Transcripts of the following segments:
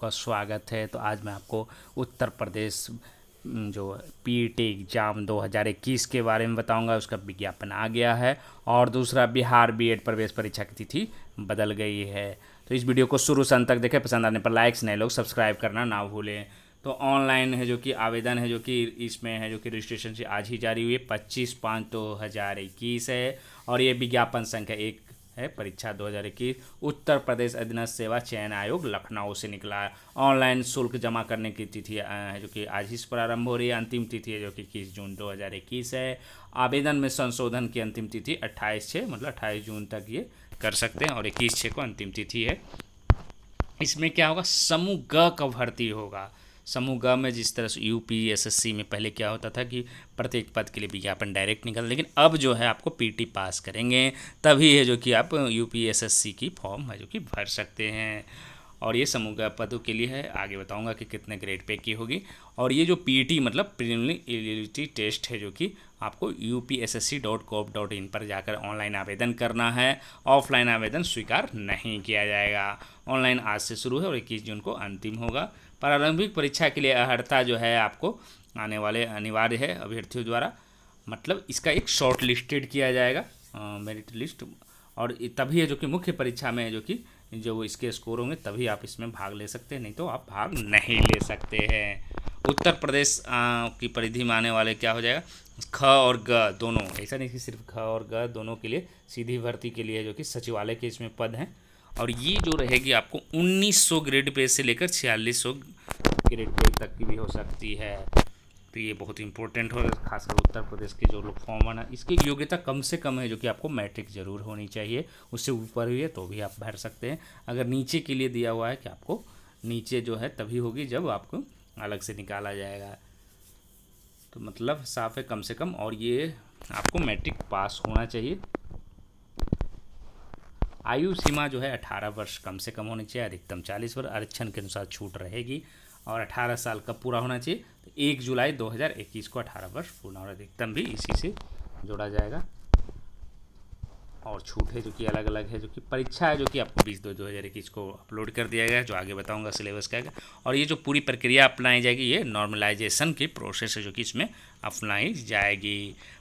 आपका स्वागत है तो आज मैं आपको उत्तर प्रदेश जो पी टी एग्ज़ाम 2021 के बारे में बताऊंगा उसका विज्ञापन आ गया है और दूसरा बिहार बी एड प्रवेश परीक्षा की तिथि बदल गई है तो इस वीडियो को शुरू से अंत तक देखें पसंद आने पर लाइक्स नए लोग सब्सक्राइब करना ना भूलें तो ऑनलाइन है जो कि आवेदन है जो कि इसमें है जो कि रजिस्ट्रेशन से आज ही जारी हुई है पच्चीस पाँच दो हज़ार इक्कीस है और ये विज्ञापन संख्या एक है परीक्षा 2021 उत्तर प्रदेश अधीनस्थ सेवा चयन आयोग लखनऊ से निकला है ऑनलाइन शुल्क जमा करने की तिथि है जो कि आज ही प्रारंभ हो रही है अंतिम तिथि है जो कि इक्कीस जून 2021 है आवेदन में संशोधन की अंतिम तिथि अट्ठाईस छः मतलब अट्ठाईस जून तक ये कर सकते हैं और इक्कीस छः को अंतिम तिथि है इसमें क्या होगा समूह ग का भर्ती होगा समूह ग में जिस तरह से यू एसएससी में पहले क्या होता था कि प्रत्येक पद के लिए विज्ञापन डायरेक्ट निकल लेकिन अब जो है आपको पीटी पास करेंगे तभी है जो कि आप यू एसएससी की फॉर्म है जो कि भर सकते हैं और ये समूह पदों के लिए है आगे बताऊंगा कि कितने ग्रेड पे की होगी और ये जो पीटी मतलब प्रीलिमिनरी एलिजिबिलिटी टेस्ट है जो कि आपको U P S S C dot gov dot in पर जाकर ऑनलाइन आवेदन करना है ऑफलाइन आवेदन स्वीकार नहीं किया जाएगा ऑनलाइन आज से शुरू है और इक्कीस जून को अंतिम होगा प्रारंभिक परीक्षा के लिए अर्हता जो है आपको आने वाले अनिवार्य है अभ्यर्थियों द्वारा मतलब इसका एक शॉर्ट लिस्टेड किया जाएगा मेरिट लिस्ट और तभी है जो कि मुख्य परीक्षा में है जो कि जो वो इसके स्कोर होंगे तभी आप इसमें भाग ले सकते हैं नहीं तो आप भाग नहीं ले सकते हैं उत्तर प्रदेश आ, की परिधि में आने वाले क्या हो जाएगा ख और ग दोनों ऐसा नहीं कि सिर्फ ख और ग दोनों के लिए सीधी भर्ती के लिए जो कि सचिवालय के इसमें पद हैं और ये जो रहेगी आपको 1900 ग्रेड पे से लेकर 4600 ग्रेड पे तक की भी हो सकती है तो ये बहुत इंपॉर्टेंट हो खासकर उत्तर प्रदेश के जो लोग फॉर्म हैं इसकी योग्यता कम से कम है जो कि आपको मैट्रिक ज़रूर होनी चाहिए उससे ऊपर हुई है तो भी आप भर सकते हैं अगर नीचे के लिए दिया हुआ है कि आपको नीचे जो है तभी होगी जब आपको अलग से निकाला जाएगा तो मतलब साफ है कम से कम और ये आपको मैट्रिक पास होना चाहिए आयु सीमा जो है 18 वर्ष कम से कम होनी चाहिए अधिकतम 40 वर्ष आरक्षण के अनुसार छूट रहेगी और 18 साल का पूरा होना चाहिए तो एक जुलाई 2021 को 18 वर्ष पूर्ण और अधिकतम भी इसी से जोड़ा जाएगा और छूट है जो कि अलग अलग है जो कि परीक्षा है जो कि आपको बीस दो दो हज़ार इक्कीस को अपलोड कर दिया गया है जो आगे बताऊंगा सिलेबस का और ये जो पूरी प्रक्रिया अपनाई जाएगी ये नॉर्मलाइजेशन की प्रोसेस है जो कि इसमें अपनाई जाएगी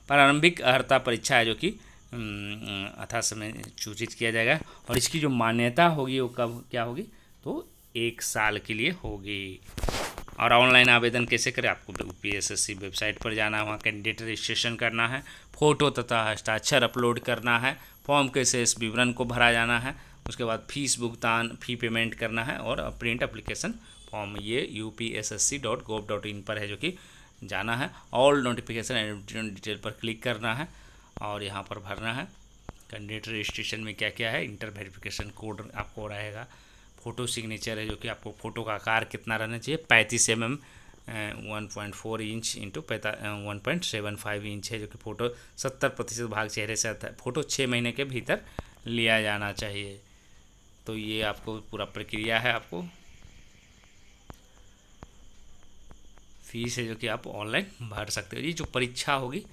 प्रारंभिक अर्ता परीक्षा है जो कि अथा समय सूचित किया जाएगा और इसकी जो मान्यता होगी वो कब क्या होगी तो एक साल के लिए होगी और ऑनलाइन आवेदन कैसे करें आपको पी वेबसाइट पर जाना है वहाँ कैंडिडेट रजिस्ट्रेशन करना है फ़ोटो तथा हस्ताक्षर अपलोड करना है फॉर्म कैसे इस विवरण को भरा जाना है उसके बाद फीस भुगतान फी पेमेंट करना है और प्रिंट अप्लीकेशन फॉर्म ये यू पर है जो कि जाना है ऑल नोटिफिकेशन एंड डिटेल पर क्लिक करना है और यहाँ पर भरना है कैंडिडेट रजिस्ट्रेशन में क्या क्या है इंटर वेरिफिकेशन कोड आपको रहेगा फ़ोटो सिग्नेचर है जो कि आपको फ़ोटो का आकार कितना रहना चाहिए पैंतीस M M one point four inch into पैंता one point seven five inch है जो कि फ़ोटो सत्तर प्रतिशत भाग चेहरे से आता है फ़ोटो छः महीने के भीतर लिया जाना चाहिए तो ये आपको पूरा प्रक्रिया है आपको फीस है जो कि आप ऑनलाइन भर सकते हो ये जो परीक्षा होगी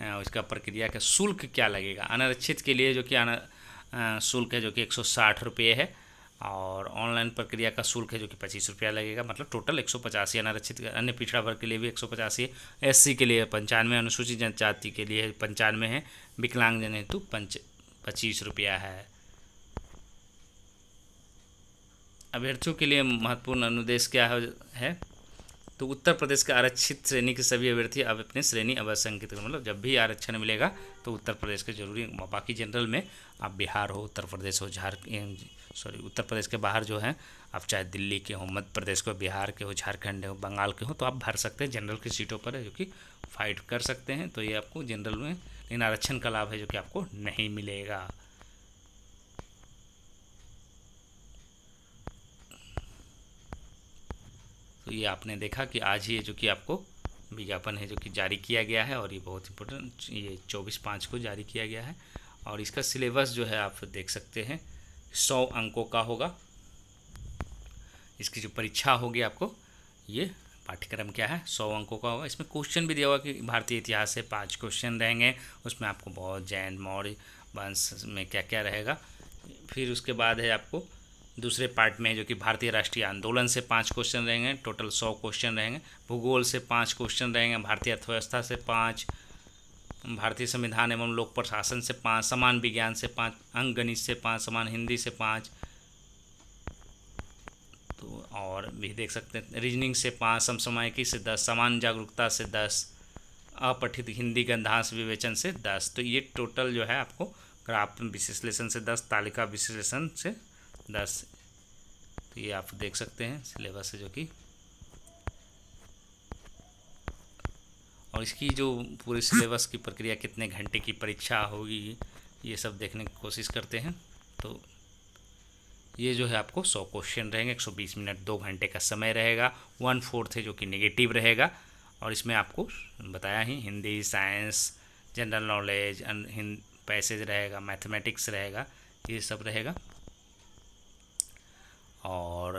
उसका प्रक्रिया का शुल्क क्या लगेगा अनारक्षित के लिए जो कि शुल्क है जो कि एक सौ है और ऑनलाइन प्रक्रिया का शुल्क है जो कि पच्चीस रुपया लगेगा मतलब टोटल एक सौ पचासी अनारक्षित अन्य पिछड़ा वर्ग के लिए भी एक सौ पचासी एस सी के लिए पंचानवे अनुसूचित जनजाति के लिए पंचानवे है विकलांगजन हेतु पंच पच्चीस रुपया है अभ्यर्थियों के लिए महत्वपूर्ण अनुदेश क्या है तो उत्तर प्रदेश के आरक्षित श्रेणी के सभी अभ्यर्थी अब अपने श्रेणी अवसंकित मतलब जब भी आरक्षण मिलेगा तो उत्तर प्रदेश के जरूरी बाकी जनरल में आप बिहार हो उत्तर प्रदेश हो झारखंड सॉरी उत्तर प्रदेश के बाहर जो है आप चाहे दिल्ली के हो मध्य प्रदेश के हो बिहार के हो झारखंड हो बंगाल के हो तो आप भर सकते हैं जनरल की सीटों पर जो कि फाइट कर सकते हैं तो ये आपको जनरल में लेकिन आरक्षण का लाभ है जो कि आपको नहीं मिलेगा तो ये आपने देखा कि आज ही ये जो कि आपको विज्ञापन है जो कि जारी किया गया है और ये बहुत इंपॉर्टेंट ये चौबीस पाँच को जारी किया गया है और इसका सिलेबस जो है आप देख सकते हैं सौ अंकों का होगा इसकी जो परीक्षा होगी आपको ये पाठ्यक्रम क्या है सौ अंकों का होगा इसमें क्वेश्चन भी दिया हुआ कि भारतीय इतिहास से पांच क्वेश्चन रहेंगे उसमें आपको बहुत जैन मौर्य वंश में क्या क्या रहेगा फिर उसके बाद है आपको दूसरे पार्ट में है जो कि भारतीय राष्ट्रीय आंदोलन से पाँच क्वेश्चन रहेंगे टोटल सौ क्वेश्चन रहेंगे भूगोल से पाँच क्वेश्चन रहेंगे भारतीय अर्थव्यवस्था से पाँच भारतीय संविधान एवं लोक प्रशासन से पाँच समान विज्ञान से पाँच अंग गणित से पाँच समान हिंदी से पाँच तो और भी देख सकते हैं रीजनिंग से पाँच समसामयिकी से दस समान जागरूकता से दस अपठित हिंदी गंधांश विवेचन से दस तो ये टोटल जो है आपको ग्राफ विश्लेषण से दस तालिका विश्लेषण से दस तो ये आप देख सकते हैं सिलेबस है जो कि और इसकी जो पूरे सिलेबस की प्रक्रिया कितने घंटे की परीक्षा होगी ये सब देखने की कोशिश करते हैं तो ये जो है आपको सौ क्वेश्चन रहेंगे एक सौ बीस मिनट दो घंटे का समय रहेगा वन फोर्थ है जो कि नेगेटिव रहेगा और इसमें आपको बताया ही Hindi science general knowledge passage रहेगा मैथमेटिक्स रहेगा ये सब रहेगा और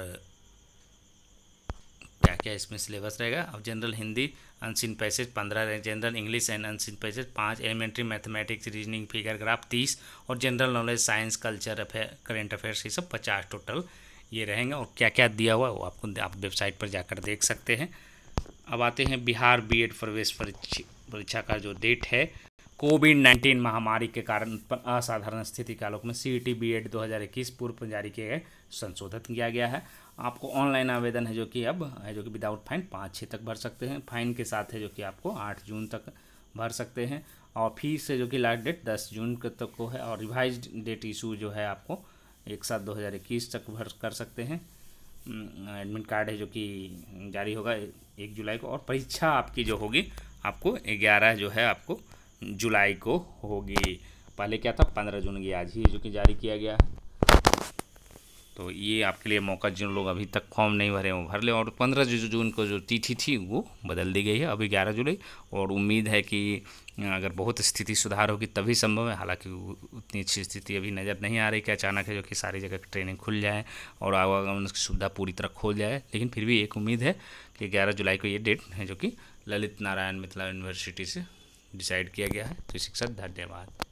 क्या क्या इसमें सिलेबस रहेगा अब जनरल हिंदी अनसिन पैसेज पंद्रह general English and unseen passage पाँच elementary mathematics reasoning figure graph तीस और general knowledge science culture affair current affairs ये सब पचास टोटल ये रहेंगे और क्या क्या दिया हुआ है वो आपको आप वेबसाइट पर जाकर देख सकते हैं अब आते हैं बिहार बी एड प्रवेश परीक्षा का जो डेट है कोविड नाइन्टीन महामारी के कारण असाधारण स्थिति के आलोक में C E T B Ed दो पूर्व जारी किए गए संशोधित किया गया है आपको ऑनलाइन आवेदन है जो कि अब है जो कि विदाउट फाइन पाँच छः तक भर सकते हैं फाइन के साथ है जो कि आपको आठ जून तक भर सकते हैं और फीस से जो कि लास्ट डेट दस जून तक को है और रिवाइज डेट इशू जो है आपको एक सात दो हज़ार इक्कीस तक भर कर सकते हैं एडमिट हम्म, कार्ड है जो कि जारी होगा एक जुलाई को और परीक्षा आपकी जो होगी आपको ग्यारह जो है आपको जुलाई को होगी पहले क्या था पंद्रह जून की आज ही जो कि जारी किया गया है तो ये आपके लिए मौका जिन लोग अभी तक फॉर्म नहीं भरे वो भर लें और पंद्रह जून को जो तिथि थी वो बदल दी गई है अभी ग्यारह जुलाई और उम्मीद है कि अगर बहुत स्थिति सुधार होगी तभी संभव है हालांकि उतनी अच्छी स्थिति अभी नज़र नहीं आ रही कि अचानक है जो कि सारी जगह की ट्रेनिंग खुल जाएँ और आवागमन की सुविधा पूरी तरह खोल जाए लेकिन फिर भी एक उम्मीद है कि ग्यारह जुलाई को ये डेट है जो कि ललित नारायण मिथिला यूनिवर्सिटी से डिसाइड किया गया है तो के साथ धन्यवाद